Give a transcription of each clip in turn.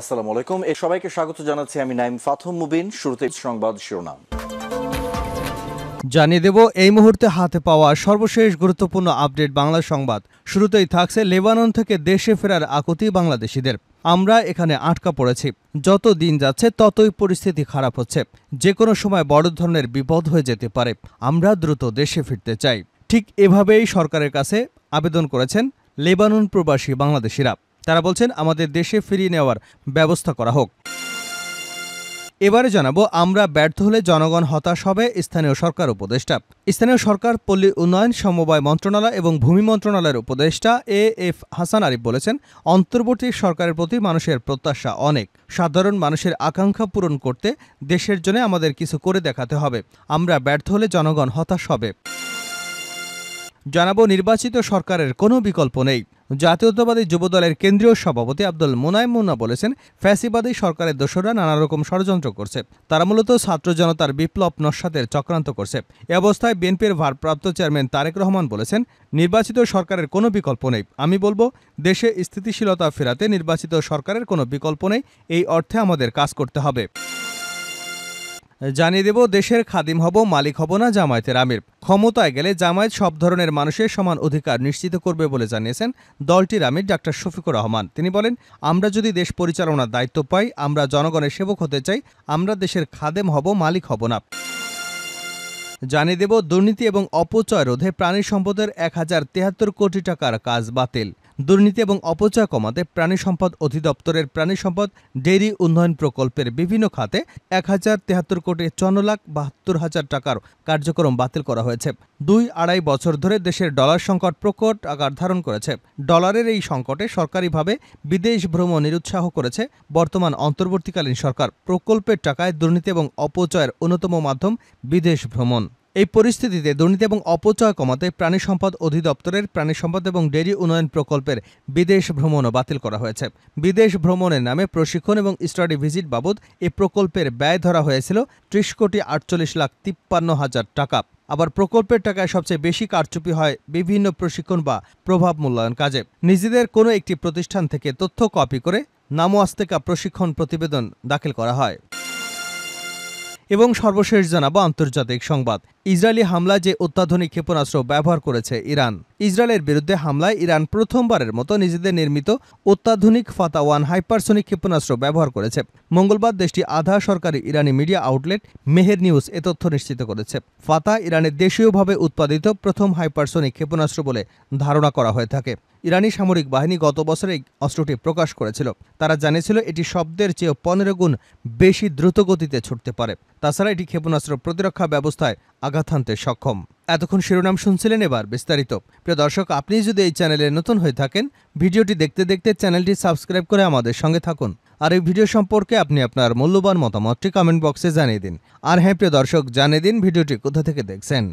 আসসালামু আলাইকুম এ সবাইকে স্বাগত জানাচ্ছি আমি নাইম ফাথম মুবিন শুরুতে সংবাদ শিরোনাম জানিয়ে দেব এই মুহূর্তে হাতে পাওয়া সর্বশেষ গুরুত্বপূর্ণ আপডেট বাংলা সংবাদ শুরুতেই থাকছে লেবানন থেকে দেশে ফেরার আকুতি বাংলাদেশিদের আমরা এখানে আটকা পড়েছি যত দিন যাচ্ছে ততই পরিস্থিতি খারাপ হচ্ছে যে কোনো সময় বড় ধরনের বিপদ হয়ে যেতে পারে আমরা দ্রুত দেশে ফিরতে চাই ঠিক এভাবেই সরকারের কাছে আবেদন করেছেন লেবানন প্রবাসী বাংলাদেশিরা তারা বলছেন আমাদের দেশে ফিরিয়ে নেওয়ার ব্যবস্থা করা হোক এবারে জানাবো আমরা ব্যর্থ হলে জনগণ হতাশ হবে স্থানীয় সরকার উপদেষ্টা স্থানীয় সরকার পল্লী উন্নয়ন সমবায় মন্ত্রণালয় এবং ভূমি মন্ত্রণালয়ের উপদেষ্টা এ এফ হাসান আরিফ বলেছেন অন্তর্বর্তী সরকারের প্রতি মানুষের প্রত্যাশা অনেক সাধারণ মানুষের আকাঙ্ক্ষা পূরণ করতে দেশের জন্য আমাদের কিছু করে দেখাতে হবে আমরা ব্যর্থ হলে জনগণ হতাশ হবে জানাবো নির্বাচিত সরকারের কোনো বিকল্প নেই জাতীয়তাবাদী যুবদলের কেন্দ্রীয় সভাপতি আব্দুল মোনায় মুন্না বলেছেন ফ্যাসিবাদী সরকারের দোষরা নানা রকম ষড়যন্ত্র করছে তারা মূলত ছাত্র জনতার বিপ্লব নস্বাতের চক্রান্ত করছে এ অবস্থায় বিএনপির ভারপ্রাপ্ত চেয়ারম্যান তারেক রহমান বলেছেন নির্বাচিত সরকারের কোনো বিকল্প নেই আমি বলবো দেশে স্থিতিশীলতা ফেরাতে নির্বাচিত সরকারের কোনো বিকল্প নেই এই অর্থে আমাদের কাজ করতে হবে জানিয়ে দেব দেশের খাদিম হব মালিক হব না জামায়াতের আমির ক্ষমতায় গেলে জামায়াত সব ধরনের মানুষের সমান অধিকার নিশ্চিত করবে বলে জানিয়েছেন দলটির আমির ডাক্তার শফিকুর রহমান তিনি বলেন আমরা যদি দেশ পরিচালনার দায়িত্ব পাই আমরা জনগণের সেবক হতে চাই আমরা দেশের খাদেম হব মালিক হব না জানিয়ে দেব দুর্নীতি এবং অপচয় রোধে প্রাণী সম্পদের এক হাজার তেহাত্তর কোটি টাকার কাজ বাতিল দুর্নীতি এবং অপচয় কমাতে প্রাণী সম্পদ অধিদপ্তরের প্রাণী সম্পদ ডেইরি উন্নয়ন প্রকল্পের বিভিন্ন খাতে এক হাজার তেহাত্তর কোটি চন্ন লাখ বাহাত্তর হাজার টাকার কার্যক্রম বাতিল করা হয়েছে দুই আড়াই বছর ধরে দেশের ডলার সংকট প্রকট আকার ধারণ করেছে ডলারের এই সংকটে সরকারিভাবে বিদেশ ভ্রমণ নিরুৎসাহ করেছে বর্তমান অন্তর্বর্তীকালীন সরকার প্রকল্পের টাকায় দুর্নীতি এবং অপচয়ের অন্যতম মাধ্যম বিদেশ ভ্রমণ এই পরিস্থিতিতে দুর্নীতি এবং অপচয় কমাতে প্রাণী সম্পদ অধিদপ্তরের প্রাণী সম্পদ এবং ডেরি উন্নয়ন প্রকল্পের বিদেশ ভ্রমণও বাতিল করা হয়েছে বিদেশ ভ্রমণের নামে প্রশিক্ষণ এবং স্টাডি ভিজিট বাবদ এই প্রকল্পের ব্যয় ধরা হয়েছিল ত্রিশ কোটি আটচল্লিশ লাখ তিপ্পান্ন হাজার টাকা আবার প্রকল্পের টাকায় সবচেয়ে বেশি কারচুপি হয় বিভিন্ন প্রশিক্ষণ বা প্রভাব মূল্যায়ন কাজে নিজেদের কোনো একটি প্রতিষ্ঠান থেকে তথ্য কপি করে নামো আস্তেকা প্রশিক্ষণ প্রতিবেদন দাখিল করা হয় এবং সর্বশেষ জানাবো আন্তর্জাতিক সংবাদ ইসরায়েলি হামলায় যে অত্যাধুনিক ক্ষেপণাস্ত্র ব্যবহার করেছে ইরান ইসরায়েলের বিরুদ্ধে হামলায় ইরান প্রথমবারের মতো নিজেদের নির্মিত অত্যাধুনিক ফাতা ওয়ান হাইপারসনিক ক্ষেপণাস্ত্র ব্যবহার করেছে মঙ্গলবার দেশটি আধা সরকারি ইরানি মিডিয়া আউটলেট মেহের নিউজ এ তথ্য নিশ্চিত করেছে ফাতা ইরানের দেশীয়ভাবে উৎপাদিত প্রথম হাইপারসোনিক ক্ষেপণাস্ত্র বলে ধারণা করা হয়ে থাকে ইরানি সামরিক বাহিনী গত বছর এই অস্ত্রটি প্রকাশ করেছিল তারা জানিয়েছিল এটি শব্দের চেয়ে পনেরো গুণ বেশি দ্রুতগতিতে ছুটতে পারে তাছাড়া এটি ক্ষেপণাস্ত্র প্রতিরক্ষা ব্যবস্থায় আঘাত হানতে সক্ষম এতক্ষণ শিরোনাম শুনছিলেন এবার বিস্তারিত প্রিয় দর্শক আপনি যদি এই চ্যানেলে নতুন হয়ে থাকেন ভিডিওটি দেখতে দেখতে চ্যানেলটি সাবস্ক্রাইব করে আমাদের সঙ্গে থাকুন আর এই ভিডিও সম্পর্কে আপনি আপনার মূল্যবান মতামতটি কমেন্ট বক্সে জানিয়ে দিন আর হ্যাঁ প্রিয় দর্শক জানিয়ে দিন ভিডিওটি কোথা থেকে দেখছেন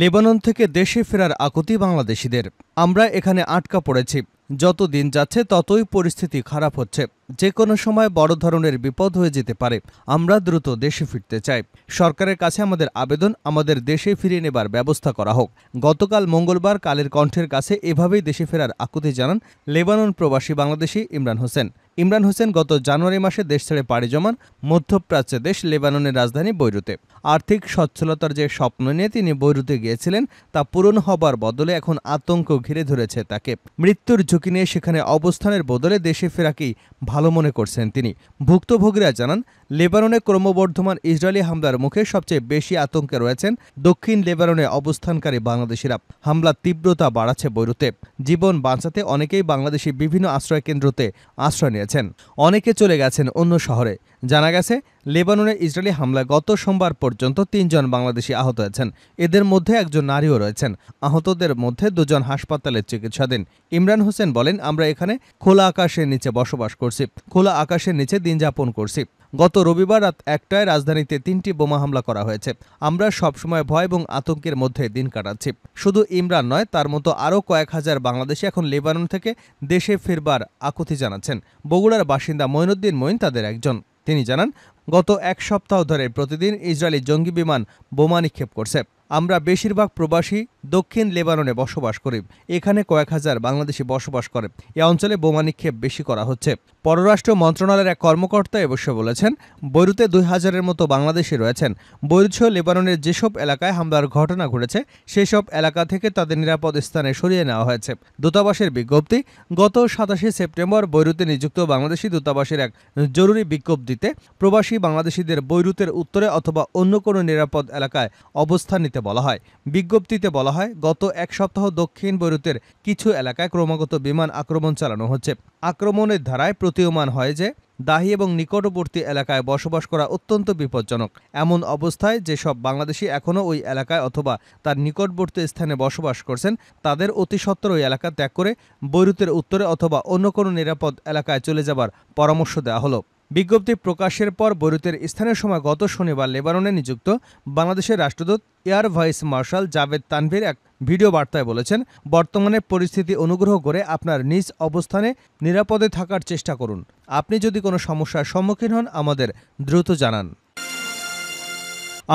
লেবানন থেকে দেশে ফেরার আকুতি বাংলাদেশিদের আমরা এখানে আটকা পড়েছি যত দিন যাচ্ছে ততই পরিস্থিতি খারাপ হচ্ছে যে কোনো সময় বড় ধরনের বিপদ হয়ে যেতে পারে আমরা দ্রুত দেশে ফিরতে চাই সরকারের কাছে আমাদের আবেদন আমাদের দেশে ফিরিয়ে নেবার ব্যবস্থা করা হোক গতকাল মঙ্গলবার কালের কণ্ঠের কাছে এভাবেই দেশে ফেরার আকুতি জানান লেবানন প্রবাসী বাংলাদেশি ইমরান হোসেন ইমরান হোসেন গত জানুয়ারি মাসে দেশ ছেড়ে পাড়ি জমান মধ্যপ্রাচ্যে দেশ লেবাননের রাজধানী বৈরুতে আর্থিক সচ্ছলতার যে স্বপ্ন নিয়ে তিনি বৈরুতে গিয়েছিলেন তা পূরণ হবার বদলে এখন আতঙ্ক ঘিরে ধরেছে তাকে মৃত্যুর ঝুঁকি নিয়ে সেখানে অবস্থানের বদলে দেশে ফেরাকেই ভালো মনে করছেন তিনি ভুক্তভোগীরা জানান লেবাননে ক্রমবর্ধমান ইসরায়েলি হামলার মুখে সবচেয়ে বেশি আতঙ্কে রয়েছেন দক্ষিণ লেবাননে অবস্থানকারী বাংলাদেশিরা হামলার তীব্রতা বাড়াচ্ছে বৈরুতে জীবন বাঁচাতে অনেকেই বাংলাদেশি বিভিন্ন আশ্রয়কেন্দ্রতে আশ্রয় নিয়েছেন অনেকে চলে গেছেন অন্য শহরে জানা গেছে লেবাননে ইসরায়েলি হামলা গত সোমবার পর্যন্ত তিনজন বাংলাদেশি আহত হয়েছেন এদের মধ্যে একজন নারীও রয়েছেন আহতদের মধ্যে দুজন হাসপাতালে চিকিৎসাধীন ইমরান হোসেন বলেন আমরা এখানে খোলা আকাশের নিচে বসবাস করছি খোলা আকাশের নিচে দিন যাপন করছি গত রবিবার রাত একটায় রাজধানীতে তিনটি বোমা হামলা করা হয়েছে আমরা সবসময় ভয় এবং আতঙ্কের মধ্যে দিন কাটাচ্ছি শুধু ইমরান নয় তার মতো আরও কয়েক হাজার বাংলাদেশি এখন লেবানন থেকে দেশে ফেরবার আকুতি জানাচ্ছেন বগুড়ার বাসিন্দা মঈনুদ্দিন মঈন তাদের একজন তিনি জানান গত এক সপ্তাহ ধরে প্রতিদিন ইসরায়েলি জঙ্গি বিমান বোমা নিক্ষেপ করছে আমরা বেশিরভাগ প্রবাসী দক্ষিণ লেবাননে বসবাস করি এখানে কয়েক হাজার বাংলাদেশি বসবাস করে এ অঞ্চলে বোমা নিক্ষেপ বেশি করা হচ্ছে পররাষ্ট্র মন্ত্রণালয়ের এক কর্মকর্তা অবশ্য বলেছেন বৈরুতে দুই হাজারের মতো বাংলাদেশি রয়েছেন বৈরুৎসহ লেবাননের যেসব এলাকায় হামলার ঘটনা ঘটেছে সেসব এলাকা থেকে তাদের নিরাপদ স্থানে সরিয়ে নেওয়া হয়েছে দূতাবাসের বিজ্ঞপ্তি গত সাতাশে সেপ্টেম্বর বৈরুতে নিযুক্ত বাংলাদেশি দূতাবাসের এক জরুরি বিজ্ঞপ্তিতে প্রবাসী বাংলাদেশিদের বৈরুতের উত্তরে অথবা অন্য কোনো নিরাপদ এলাকায় অবস্থান নিতে বলা হয় বিজ্ঞপ্তিতে বলা হয় গত এক সপ্তাহ দক্ষিণ বৈরুতের কিছু এলাকায় ক্রমাগত বিমান আক্রমণ চালানো হচ্ছে আক্রমণের ধারায় প্রতীয়মান হয় যে দাহি এবং নিকটবর্তী এলাকায় বসবাস করা অত্যন্ত বিপজ্জনক এমন অবস্থায় যেসব বাংলাদেশি এখনও ওই এলাকায় অথবা তার নিকটবর্তী স্থানে বসবাস করছেন তাদের অতি সত্বর ওই এলাকা ত্যাগ করে বৈরুতের উত্তরে অথবা অন্য কোনো নিরাপদ এলাকায় চলে যাবার পরামর্শ দেওয়া হলো বিজ্ঞপ্তি প্রকাশের পর বৈরুতের স্থানীয় সময় গত শনিবার লেবাননে নিযুক্ত বাংলাদেশের রাষ্ট্রদূত air vice marshal Javed Tanvir এক ভিডিও বার্তায় বলেছেন বর্তমানে পরিস্থিতি অনুগ্রহ করে আপনার নিজ অবস্থানে নিরাপদে থাকার চেষ্টা করুন আপনি যদি কোনো সমস্যার সম্মুখীন হন আমাদের দ্রুত জানান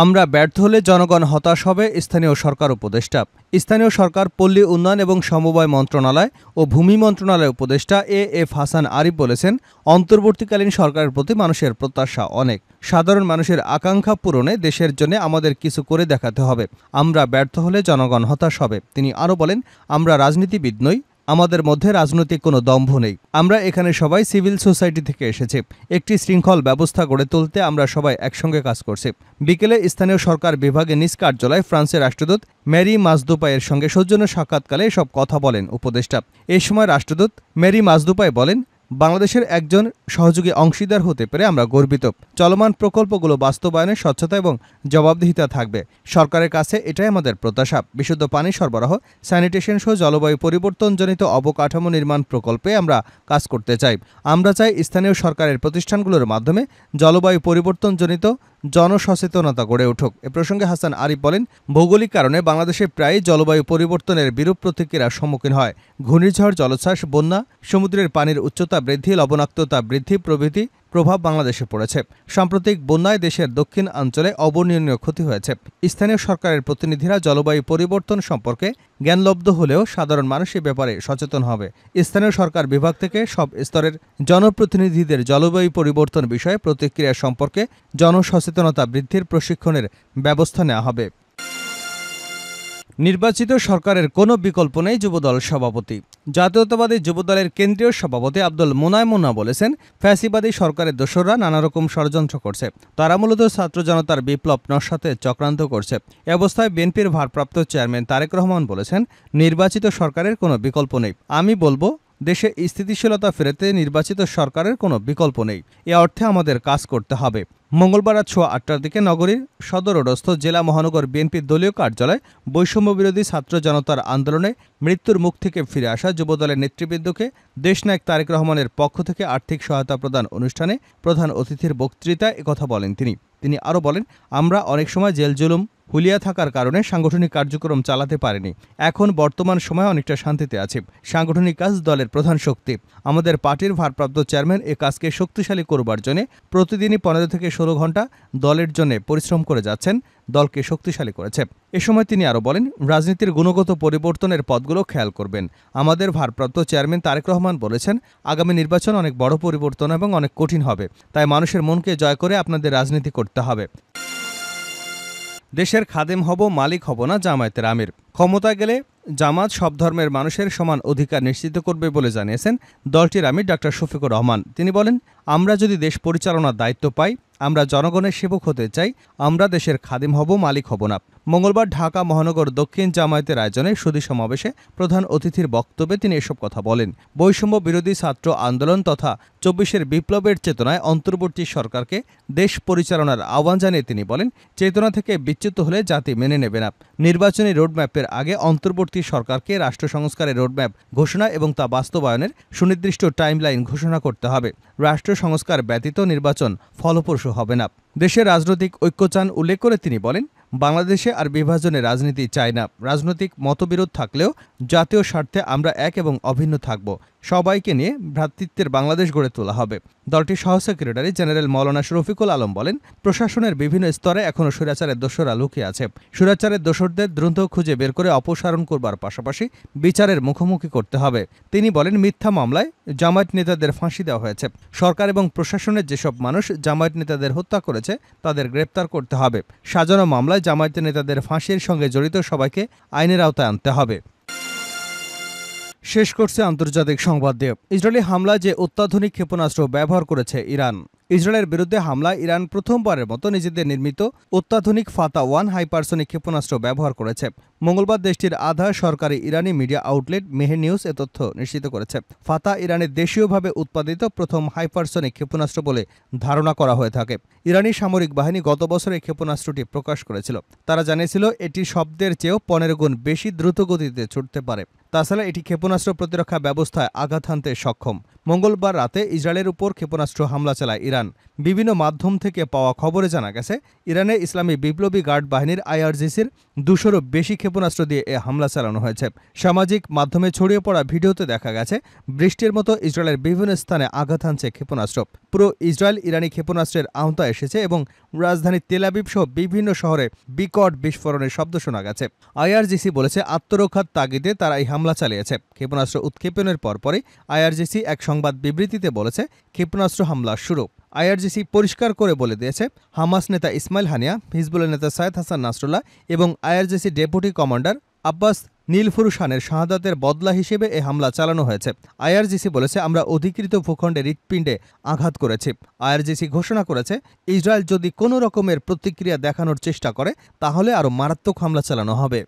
আমরা ব্যর্থ হলে জনগণ হতাশ হবে স্থানীয় সরকার উপদেষ্টা স্থানীয় সরকার পল্লী উন্নয়ন এবং সমবায় মন্ত্রণালয় ও ভূমি মন্ত্রণালয়ের উপদেষ্টা এ এফ হাসান আরিফ বলেছেন অন্তর্বর্তীকালীন সরকারের প্রতি মানুষের প্রত্যাশা অনেক সাধারণ মানুষের আকাঙ্ক্ষা পূরণে দেশের জন্য আমাদের কিছু করে দেখাতে হবে আমরা ব্যর্থ হলে জনগণ হতাশ হবে তিনি আরও বলেন আমরা রাজনীতিবিদ নই আমাদের মধ্যে রাজনৈতিক কোনো দম্ভ নেই আমরা এখানে সবাই সিভিল সোসাইটি থেকে এসেছি একটি শৃঙ্খল ব্যবস্থা গড়ে তুলতে আমরা সবাই একসঙ্গে কাজ করছি বিকেলে স্থানীয় সরকার বিভাগে নিজ কার্যালয়ে ফ্রান্সের রাষ্ট্রদূত ম্যারি মাসদুপাইয়ের সঙ্গে সৌজন্য সাক্ষাৎকালে সব কথা বলেন উপদেষ্টা এ সময় রাষ্ট্রদূত ম্যারি মাসদুপাই বলেন বাংলাদেশের একজন সহযোগী অংশীদার হতে পেরে আমরা গর্বিত চলমান প্রকল্পগুলো বাস্তবায়নে স্বচ্ছতা এবং জবাবদিহিতা থাকবে সরকারের কাছে এটাই আমাদের প্রত্যাশা বিশুদ্ধ পানি সরবরাহ স্যানিটেশন সহ জলবায়ু পরিবর্তনজনিত অবকাঠামো নির্মাণ প্রকল্পে আমরা কাজ করতে চাই আমরা চাই স্থানীয় সরকারের প্রতিষ্ঠানগুলোর মাধ্যমে জলবায়ু পরিবর্তনজনিত জনসচেতনতা গড়ে উঠুক এ প্রসঙ্গে হাসান আরিফ বলেন ভৌগোলিক কারণে বাংলাদেশে প্রায়ই জলবায়ু পরিবর্তনের বিরূপ প্রতিক্রিয়ার সম্মুখীন হয় ঘূর্ণিঝড় জলোচ্ছ্বাস বন্যা সমুদ্রের পানির উচ্চতা বৃদ্ধি লবণাক্ততা বৃদ্ধি প্রভৃতি প্রভাব বাংলাদেশে পড়েছে সাম্প্রতিক বন্যায় দেশের দক্ষিণ অঞ্চলে অবর্ণনীয় ক্ষতি হয়েছে স্থানীয় সরকারের প্রতিনিধিরা জলবায়ু পরিবর্তন সম্পর্কে জ্ঞানলব্ধ হলেও সাধারণ মানুষ এ ব্যাপারে সচেতন হবে স্থানীয় সরকার বিভাগ থেকে সব স্তরের জনপ্রতিনিধিদের জলবায়ু পরিবর্তন বিষয়ে প্রতিক্রিয়া সম্পর্কে জনসচেতনতা বৃদ্ধির প্রশিক্ষণের ব্যবস্থা নেওয়া হবে নির্বাচিত সরকারের কোনো বিকল্প নেই যুবদল সভাপতি জাতীয়তাবাদী যুবদলের কেন্দ্রীয় সভাপতি আব্দুল মোনায় মোনা বলেছেন ফ্যাসিবাদী সরকারের দোসররা নানারকম ষড়যন্ত্র করছে তারা মূলত ছাত্র জনতার বিপ্লব নস্যাতে চক্রান্ত করছে এ অবস্থায় বিএনপির ভারপ্রাপ্ত চেয়ারম্যান তারেক রহমান বলেছেন নির্বাচিত সরকারের কোনো বিকল্প নেই আমি বলবো দেশে স্থিতিশীলতা ফেরাতে নির্বাচিত সরকারের কোনো বিকল্প নেই এ অর্থে আমাদের কাজ করতে হবে মঙ্গলবার রাত সোয়া আটটার দিকে নগরীর সদরস্থ জেলা মহানগর বিএনপির দলীয় কার্যালয়ে বৈষম্য বিরোধী ছাত্র জনতার আন্দোলনে মৃত্যুর মুখ থেকে ফিরে আসা যুবদলের নেতৃবৃন্দকে দেশনায়ক তারেক রহমানের পক্ষ থেকে আর্থিক সহায়তা প্রদান অনুষ্ঠানে প্রধান অতিথির বক্তৃতায় একথা বলেন তিনি তিনি আরও বলেন আমরা অনেক সময় জেল জুলুম হুলিয়া থাকার কারণে সাংগঠনিক কার্যক্রম চালাতে পারেনি এখন বর্তমান সময়ে অনেকটা শান্তিতে আছে সাংগঠনিক কাজ দলের প্রধান শক্তি আমাদের পার্টির ভারপ্রাপ্ত চেয়ারম্যান এ কাজকে শক্তিশালী করবার জন্য প্রতিদিনই পনেরো থেকে ষোলো ঘন্টা দলের জন্য পরিশ্রম করে যাচ্ছেন দলকে শক্তিশালী করেছে এ সময় তিনি আরও বলেন রাজনীতির গুণগত পরিবর্তনের পদগুলো খেয়াল করবেন আমাদের ভারপ্রাপ্ত চেয়ারম্যান তারেক রহমান বলেছেন আগামী নির্বাচন অনেক বড় পরিবর্তন এবং অনেক কঠিন হবে তাই মানুষের মনকে জয় করে আপনাদের রাজনীতি করতে হবে দেশের খাদেম হব মালিক হব না জামায়াতের আমির ক্ষমতা গেলে জামাত সব ধর্মের মানুষের সমান অধিকার নিশ্চিত করবে বলে জানিয়েছেন দলটির আমির ডক্টর শফিকুর রহমান তিনি বলেন আমরা যদি দেশ পরিচালনার দায়িত্ব পাই আমরা জনগণের সেবক হতে চাই আমরা দেশের খাদিম হব মালিক হব না মঙ্গলবার ঢাকা মহানগর দক্ষিণ জামায়াতের আয়োজনে সুদী সমাবেশে প্রধান অতিথির বক্তব্যে তিনি এসব কথা বলেন বৈষম্য বিরোধী ছাত্র আন্দোলন তথা চব্বিশের বিপ্লবের চেতনায় অন্তর্বর্তী সরকারকে দেশ পরিচালনার আহ্বান জানিয়ে তিনি বলেন চেতনা থেকে বিচ্যুত হলে জাতি মেনে নেবে না নির্বাচনী রোডম্যাপের আগে অন্তর্বর্তী সরকারকে রাষ্ট্র সংস্কারের রোডম্যাপ ঘোষণা এবং তা বাস্তবায়নের সুনির্দিষ্ট টাইমলাইন ঘোষণা করতে হবে রাষ্ট্র সংস্কার ব্যতীত নির্বাচন ফলপ্রসূ হবে না দেশের রাজনৈতিক ঐক্য চান উল্লেখ করে তিনি বলেন বাংলাদেশে আর বিভাজনের রাজনীতি চাই না রাজনৈতিক মতবিরোধ থাকলেও জাতীয় স্বার্থে আমরা এক এবং অভিন্ন থাকব সবাইকে নিয়ে ভ্রাতৃত্বের বাংলাদেশ গড়ে তোলা হবে দলটির সহ সেক্রেটারি জেনারেল মৌলানা শরফিকুল আলম বলেন প্রশাসনের বিভিন্ন স্তরে এখনও সুরাচারের দোষরা লুকিয়ে আছে সুরাচারের দোষরদের দ্রুত খুঁজে বের করে অপসারণ করবার পাশাপাশি বিচারের মুখোমুখি করতে হবে তিনি বলেন মিথ্যা মামলায় জামায়াত নেতাদের ফাঁসি দেওয়া হয়েছে সরকার এবং প্রশাসনের যেসব মানুষ জামায়াত নেতাদের হত্যা করেছে তাদের গ্রেপ্তার করতে হবে সাজানো মামলায় জামায়াত নেতাদের ফাঁসির সঙ্গে জড়িত সবাইকে আইনের আওতায় আনতে হবে শেষ করছে আন্তর্জাতিক সংবাদ দিয়ে ইসরায়েলি হামলা যে অত্যাধুনিক ক্ষেপণাস্ত্র ব্যবহার করেছে ইরান ইসরায়েলের বিরুদ্ধে হামলা ইরান প্রথমবারের মতো নিজেদের নির্মিত অত্যাধুনিক ফাতা ওয়ান হাইপারসনিক ক্ষেপণাস্ত্র ব্যবহার করেছে মঙ্গলবার দেশটির আধা সরকারি ইরানি মিডিয়া আউটলেট মেহে নিউজ এ তথ্য নিশ্চিত করেছে ফাতা ইরানের দেশীয়ভাবে উৎপাদিত প্রথম হাইপারসনিক ক্ষেপণাস্ত্র বলে ধারণা করা হয়ে থাকে ইরানি সামরিক বাহিনী গত বছর এই ক্ষেপণাস্ত্রটি প্রকাশ করেছিল তারা জানিয়েছিল এটি শব্দের চেয়েও পনেরো গুণ বেশি দ্রুতগতিতে ছুটতে পারে তাছাড়া এটি ক্ষেপণাস্ত্র প্রতিরক্ষা ব্যবস্থায় আঘাত হানতে সক্ষম মঙ্গলবার রাতে ইসরায়েলের উপর ক্ষেপণাস্ত্র হামলা চালায় ইরান বিভিন্ন মাধ্যম থেকে পাওয়া খবরে জানা গেছে ইরানে ইসলামী বিপ্লবী গার্ড বাহিনীর আইআরজিসির দুশোরও বেশি ক্ষেপণাস্ত্র দিয়ে এ হামলা চালানো হয়েছে সামাজিক মাধ্যমে ছড়িয়ে পড়া ভিডিওতে দেখা গেছে বৃষ্টির মতো ইসরায়েলের বিভিন্ন স্থানে আঘাত হানছে ক্ষেপণাস্ত্র পুরো ইসরায়েল ইরানি ক্ষেপণাস্ত্রের আওতায় এসেছে এবং রাজধানী তেলাবিব সহ বিভিন্ন শহরে বিকট বিস্ফোরণের শব্দ শোনা গেছে আইআরজিসি বলেছে আত্মরক্ষার তাগিদে তারা এই হামলা হামলা চালিয়েছে ক্ষেপণাস্ত্র উৎক্ষেপণের পরপরই আইআরজিসি এক সংবাদ বিবৃতিতে বলেছে ক্ষেপণাস্ত্র হামলা শুরু আইআরজিসি পরিষ্কার করে বলে দিয়েছে হামাস নেতা ইসমাইল হানিয়া হিজবুলের নেতা সায়েদ হাসান নাসরুল্লাহ এবং আইআরজিসি ডেপুটি কমান্ডার আব্বাস নীলফুরু খানের শাহাদাতের বদলা হিসেবে এ হামলা চালানো হয়েছে আইআরজিসি বলেছে আমরা অধিকৃত ভূখণ্ডে হৃৎপিণ্ডে আঘাত করেছি আইআরজিসি ঘোষণা করেছে ইসরায়েল যদি কোনো রকমের প্রতিক্রিয়া দেখানোর চেষ্টা করে তাহলে আরও মারাত্মক হামলা চালানো হবে